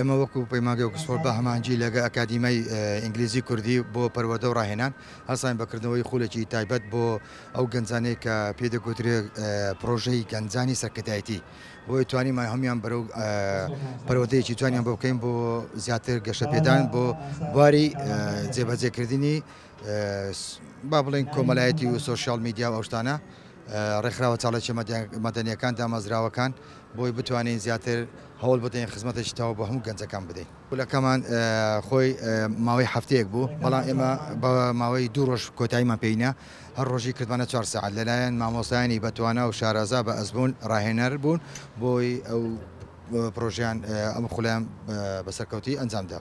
ئێمە وەکو پەیماگە و کسۆر بە هەمانجی لەگە ئەکادیمای ئینگلیزی کوردی بۆ پەروەدە و ڕاهێنان هەسان بەکردنەوەی خولێکی تایبەت بۆ ئەو گەنجانەی کە پێدەگوترێت پرۆژەی گەنجانی سەرکەدایەتی بۆی توانیمان هەمیان بەرەو پەرەوەدەیەکی توانیان بۆ بکەین بۆ زیاتر گەشە پێدان بۆ بواری جێبەجێکردنی با بڵێن کۆمەلایەتی و سوۆشال میدیا و ئەوشتانە ڕێکخراوە چاڵێکی مەدەنیەکان دامەزراوەکان بۆی بتوانین زیاتر هەوڵ بدەین خزمەتەشی تاوە بە هەموو گەنجەکان بدەین پولەکەمان خۆی ماوەی هەفتەیەک بوو بەڵام ئێمە بە ماوەی دوو ڕۆژ کۆتاییمان پێینە هەر ڕۆژی کردمانە چوار سعات لەلایەن مامۆسایانی بەتوانە و شارەزا بە ئەزبوون ڕاهێنەر بوون بۆی ئەو پرۆژیان ئەمە خولیان بەسەرکەوتی ئەنجامدا.